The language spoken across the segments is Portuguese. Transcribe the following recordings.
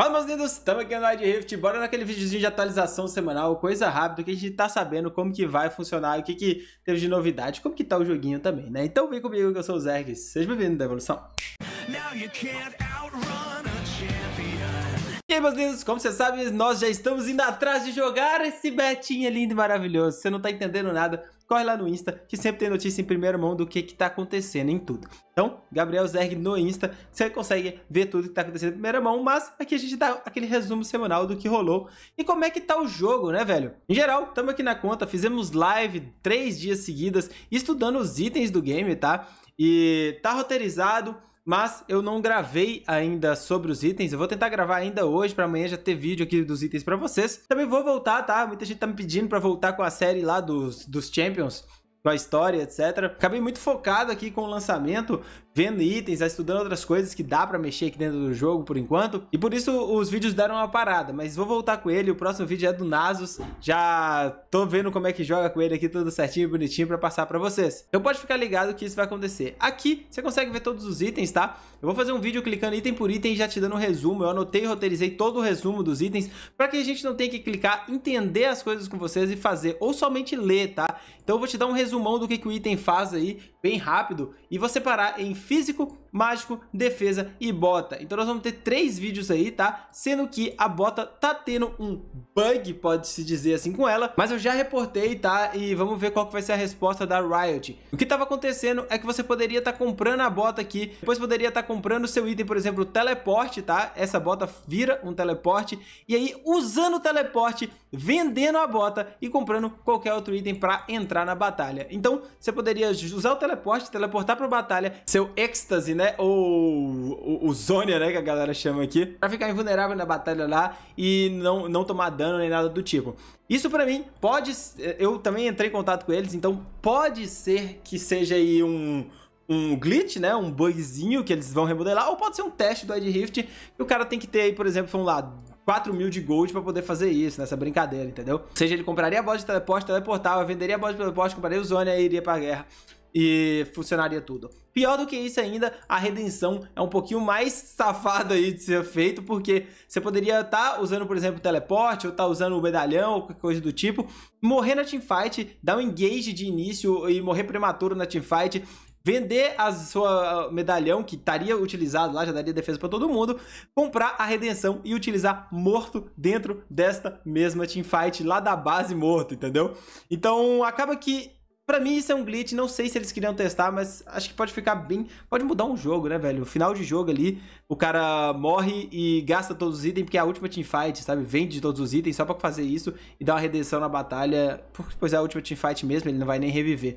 Fala meus lindos, estamos aqui no Wide Rift, bora naquele videozinho de atualização semanal, coisa rápida, que a gente tá sabendo como que vai funcionar, o que que teve de novidade, como que tá o joguinho também, né? Então vem comigo que eu sou o Zerg, seja bem-vindo da evolução. Now e aí, meus lindos, como vocês sabem, nós já estamos indo atrás de jogar esse betinho lindo e maravilhoso. Se você não está entendendo nada, corre lá no Insta, que sempre tem notícia em primeira mão do que está acontecendo em tudo. Então, Gabriel Zerg no Insta, você consegue ver tudo que está acontecendo em primeira mão, mas aqui a gente dá aquele resumo semanal do que rolou e como é que tá o jogo, né, velho? Em geral, estamos aqui na conta, fizemos live três dias seguidas, estudando os itens do game, tá? E tá roteirizado, mas eu não gravei ainda sobre os itens. Eu vou tentar gravar ainda hoje para amanhã já ter vídeo aqui dos itens para vocês. Também vou voltar, tá? Muita gente tá me pedindo para voltar com a série lá dos, dos Champions com a história, etc. Acabei muito focado aqui com o lançamento, vendo itens, estudando outras coisas que dá para mexer aqui dentro do jogo por enquanto. E por isso os vídeos deram uma parada, mas vou voltar com ele. O próximo vídeo é do Nasus. Já tô vendo como é que joga com ele aqui tudo certinho e bonitinho para passar para vocês. Então pode ficar ligado que isso vai acontecer. Aqui você consegue ver todos os itens, tá? Eu vou fazer um vídeo clicando item por item já te dando um resumo. Eu anotei e roteirizei todo o resumo dos itens para que a gente não tenha que clicar, entender as coisas com vocês e fazer, ou somente ler, tá? Então eu vou te dar um resumão do que, que o item faz aí, bem rápido, e vou separar em físico, mágico, defesa e bota. Então nós vamos ter três vídeos aí, tá? Sendo que a bota tá tendo um bug, pode-se dizer assim com ela, mas eu já reportei, tá? E vamos ver qual que vai ser a resposta da Riot. O que tava acontecendo é que você poderia estar tá comprando a bota aqui, depois poderia estar tá comprando o seu item, por exemplo, teleporte, tá? Essa bota vira um teleporte e aí usando o teleporte, vendendo a bota e comprando qualquer outro item para entrar na batalha. Então, você poderia usar o teleporte, teleportar para batalha, seu êxtase, né? né? Ou o, o Zônia, né? Que a galera chama aqui. Pra ficar invulnerável na batalha lá e não, não tomar dano nem nada do tipo. Isso para mim pode. Eu também entrei em contato com eles, então pode ser que seja aí um, um glitch, né? Um bugzinho que eles vão remodelar, ou pode ser um teste do Ed Rift que o cara tem que ter aí, por exemplo, vamos lá, 4 mil de gold para poder fazer isso, nessa brincadeira, entendeu? Ou seja, ele compraria a bosta de teleporte, teleportava, venderia a bosta de teleporte, compraria o Zone e iria pra guerra e funcionaria tudo. Pior do que isso ainda, a redenção é um pouquinho mais safada aí de ser feito, porque você poderia estar tá usando, por exemplo, o teleporte, ou estar tá usando o medalhão, ou qualquer coisa do tipo, morrer na teamfight, dar um engage de início e morrer prematuro na teamfight, vender a sua uh, medalhão que estaria utilizado lá, já daria defesa para todo mundo, comprar a redenção e utilizar morto dentro desta mesma teamfight lá da base morto, entendeu? Então acaba que Pra mim isso é um glitch, não sei se eles queriam testar, mas acho que pode ficar bem... Pode mudar um jogo, né, velho? O final de jogo ali, o cara morre e gasta todos os itens, porque é a última teamfight, sabe? Vende todos os itens só pra fazer isso e dar uma redenção na batalha, porque depois é a última teamfight mesmo, ele não vai nem reviver.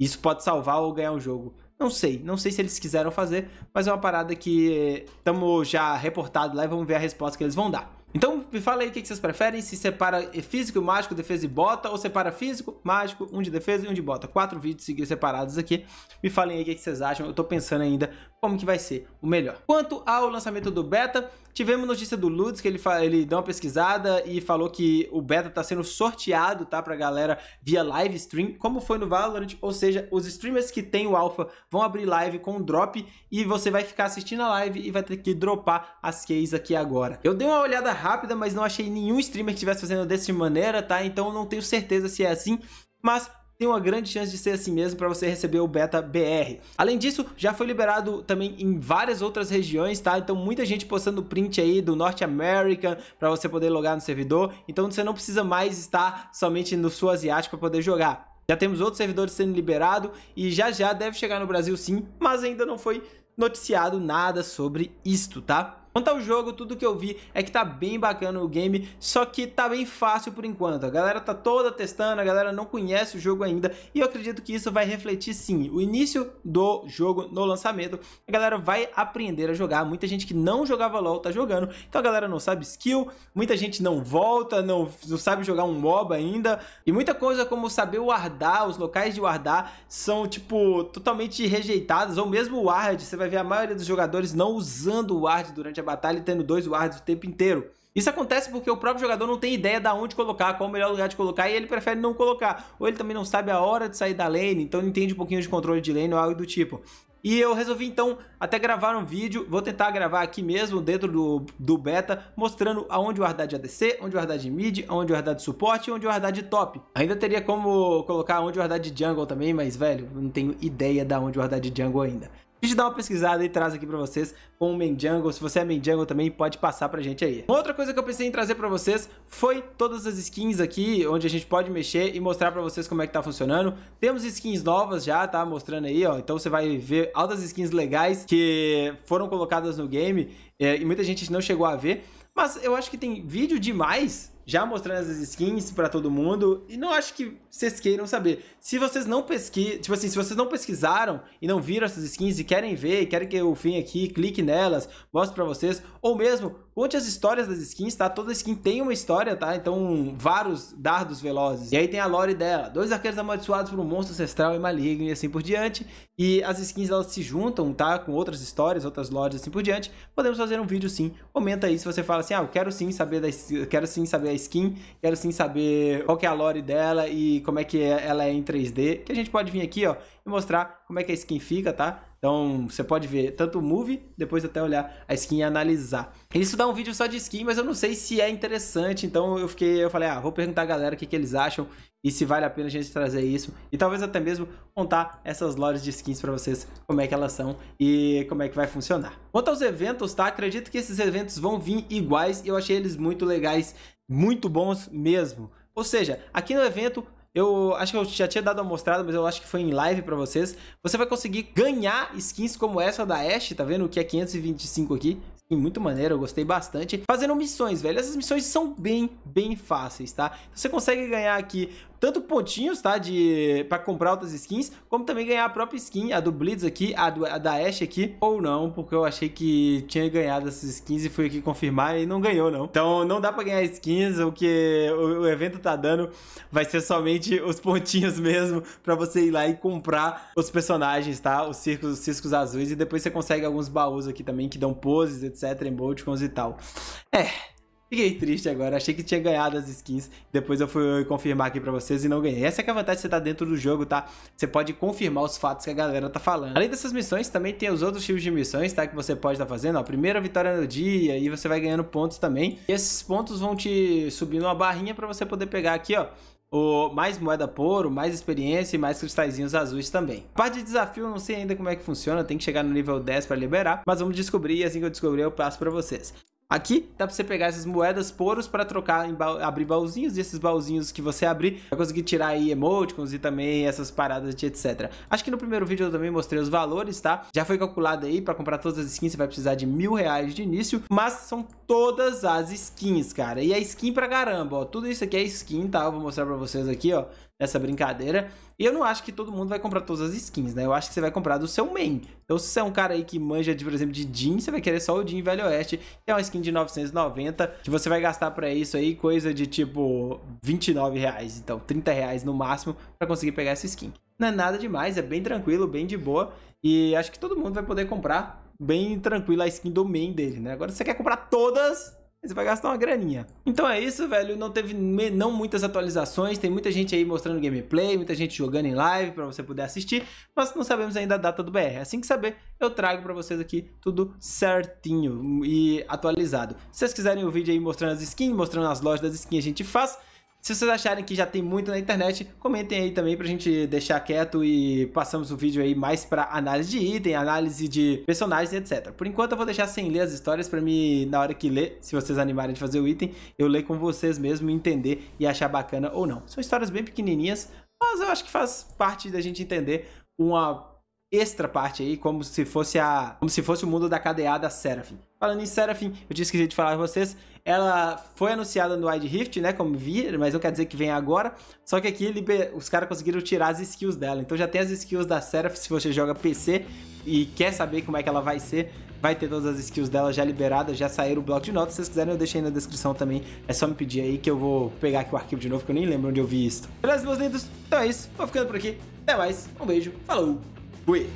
Isso pode salvar ou ganhar o um jogo. Não sei, não sei se eles quiseram fazer, mas é uma parada que estamos eh, já reportado lá e vamos ver a resposta que eles vão dar. Então me fala aí o que vocês preferem, se separa físico, mágico, defesa e bota, ou separa físico, mágico, um de defesa e um de bota. Quatro vídeos seguidos separados aqui. Me falem aí o que vocês acham, eu tô pensando ainda como que vai ser o melhor. Quanto ao lançamento do beta, tivemos notícia do Lutz, que ele, ele deu uma pesquisada e falou que o beta tá sendo sorteado, tá, pra galera via live stream, como foi no Valorant, ou seja, os streamers que tem o alpha vão abrir live com um drop e você vai ficar assistindo a live e vai ter que dropar as keys aqui agora. Eu dei uma olhada rápida, mas não achei nenhum streamer que estivesse fazendo dessa maneira, tá? Então não tenho certeza se é assim, mas tem uma grande chance de ser assim mesmo para você receber o beta BR. Além disso, já foi liberado também em várias outras regiões, tá? Então muita gente postando print aí do Norte América para você poder logar no servidor. Então você não precisa mais estar somente no sul asiático para poder jogar. Já temos outros servidores sendo liberados e já já deve chegar no Brasil sim, mas ainda não foi noticiado nada sobre isto, tá? Quanto ao jogo, tudo que eu vi é que tá bem bacana o game, só que tá bem fácil por enquanto. A galera tá toda testando, a galera não conhece o jogo ainda, e eu acredito que isso vai refletir sim. O início do jogo no lançamento, a galera vai aprender a jogar. Muita gente que não jogava LoL tá jogando, então a galera não sabe skill, muita gente não volta, não, não sabe jogar um MOBA ainda, e muita coisa como saber guardar, os locais de guardar são, tipo, totalmente rejeitados, ou mesmo o ward, você vai ver a maioria dos jogadores não usando o ward durante a batalha tendo dois guardas o tempo inteiro. Isso acontece porque o próprio jogador não tem ideia de onde colocar, qual o melhor lugar de colocar, e ele prefere não colocar. Ou ele também não sabe a hora de sair da lane, então não entende um pouquinho de controle de lane ou algo do tipo. E eu resolvi então até gravar um vídeo, vou tentar gravar aqui mesmo dentro do, do beta, mostrando aonde guardar é de ADC, onde guardar de é mid, aonde guardar de é suporte e onde guardar de top. Ainda teria como colocar onde guardar de jungle também, mas velho, não tenho ideia da onde guardar de jungle ainda. A gente dá uma pesquisada e traz aqui pra vocês com o Menjango. Se você é Menjango também, pode passar pra gente aí. Uma outra coisa que eu pensei em trazer pra vocês foi todas as skins aqui, onde a gente pode mexer e mostrar pra vocês como é que tá funcionando. Temos skins novas já, tá? Mostrando aí, ó. Então você vai ver altas skins legais que foram colocadas no game é, e muita gente não chegou a ver. Mas eu acho que tem vídeo demais já mostrando essas skins para todo mundo e não acho que vocês queiram saber. Se vocês não pesquisam, tipo assim, se vocês não pesquisaram e não viram essas skins e querem ver, querem que eu vim aqui, clique nelas, mostre para vocês, ou mesmo conte as histórias das skins, tá? Toda skin tem uma história, tá? Então, vários dardos velozes. E aí tem a lore dela, dois arqueiros amaldiçoados por um monstro ancestral e maligno e assim por diante. E as skins elas se juntam, tá? Com outras histórias, outras lores assim por diante. Podemos fazer um vídeo sim. Comenta aí se você fala assim: "Ah, eu quero sim saber da quero sim saber skin. Quero sim saber qual é a lore dela e como é que é, ela é em 3D. Que a gente pode vir aqui, ó, e mostrar como é que a skin fica, tá? Então você pode ver tanto o movie, depois até olhar a skin e analisar. Isso dá um vídeo só de skin, mas eu não sei se é interessante, então eu fiquei, eu falei, ah, vou perguntar a galera o que, que eles acham e se vale a pena a gente trazer isso e talvez até mesmo contar essas lojas de skins para vocês, como é que elas são e como é que vai funcionar. Quanto aos eventos, tá? Acredito que esses eventos vão vir iguais e eu achei eles muito legais, muito bons mesmo. Ou seja, aqui no evento eu acho que eu já tinha dado uma mostrada, mas eu acho que foi em live para vocês. Você vai conseguir ganhar skins como essa da Ashe, tá vendo? Que é 525 aqui muito maneiro, eu gostei bastante. Fazendo missões, velho. Essas missões são bem, bem fáceis, tá? Você consegue ganhar aqui tanto pontinhos, tá? De... Pra comprar outras skins, como também ganhar a própria skin, a do Blitz aqui, a, do... a da Ashe aqui, ou não, porque eu achei que tinha ganhado essas skins e fui aqui confirmar e não ganhou, não. Então não dá pra ganhar skins, o que o, evento tá dando vai ser somente os pontinhos mesmo, pra você ir lá e comprar os personagens, tá? Os circos, os circos azuis, e depois você consegue alguns baús aqui também que dão poses, etc etc, emoticons e tal. É, Fiquei triste agora, achei que tinha ganhado as skins, depois eu fui confirmar aqui pra vocês e não ganhei. Essa é, é a vantagem de você estar tá dentro do jogo, tá? Você pode confirmar os fatos que a galera tá falando. Além dessas missões, também tem os outros tipos de missões, tá? Que você pode estar tá fazendo, ó, primeira vitória no dia e você vai ganhando pontos também. E esses pontos vão te subindo uma barrinha pra você poder pegar aqui, ó, o mais moeda poro mais experiência e mais cristalzinhos azuis também. parte de desafio eu não sei ainda como é que funciona, tem que chegar no nível 10 para liberar, mas vamos descobrir e assim que eu descobrir eu passo para vocês. Aqui dá para você pegar essas moedas, poros para trocar, em ba abrir baúzinhos e esses baúzinhos que você abrir vai conseguir tirar aí emoticons e também essas paradas de etc. Acho que no primeiro vídeo eu também mostrei os valores, tá? Já foi calculado aí, para comprar todas as skins você vai precisar de mil reais de início, mas são todas as skins, cara. E é skin pra caramba, ó. Tudo isso aqui é skin, tá? Eu vou mostrar pra vocês aqui, ó nessa brincadeira. E eu não acho que todo mundo vai comprar todas as skins, né? Eu acho que você vai comprar do seu main. Então, se você é um cara aí que manja, de, por exemplo, de Jean, você vai querer só o Jean Velho Oeste, que é uma skin de 990, que você vai gastar para isso aí coisa de tipo 29 reais, então 30 reais no máximo, para conseguir pegar essa skin. Não é nada demais, é bem tranquilo, bem de boa. E acho que todo mundo vai poder comprar bem tranquilo a skin do main dele, né? Agora, se você quer comprar todas, você vai gastar uma graninha. Então é isso, velho. Não teve não muitas atualizações. Tem muita gente aí mostrando gameplay, muita gente jogando em live para você poder assistir, mas não sabemos ainda a data do BR. É assim que saber, eu trago para vocês aqui tudo certinho e atualizado. Se vocês quiserem o vídeo aí mostrando as skins, mostrando as lojas das skins, a gente faz. Se vocês acharem que já tem muito na internet, comentem aí também pra gente deixar quieto e passamos o vídeo aí mais pra análise de item, análise de personagens, etc. Por enquanto eu vou deixar sem ler as histórias pra mim, na hora que ler, se vocês animarem de fazer o item, eu ler com vocês mesmo, entender e achar bacana ou não. São histórias bem pequenininhas, mas eu acho que faz parte da gente entender uma extra parte aí, como se fosse a, como se fosse o mundo da cadeada Seraphim. Falando em Seraphim, eu tinha esquecido de falar pra vocês, ela foi anunciada no Wide Rift, né, como vi, mas não quer dizer que vem agora, só que aqui liber... os caras conseguiram tirar as skills dela, então já tem as skills da Seraphim se você joga PC e quer saber como é que ela vai ser, vai ter todas as skills dela já liberadas, já saíram o bloco de notas, se vocês quiserem eu deixei na descrição também, é só me pedir aí que eu vou pegar aqui o arquivo de novo, que eu nem lembro onde eu vi isso. Beleza, meus lindos? Então é isso, vou ficando por aqui, até mais, um beijo, falou! Oui.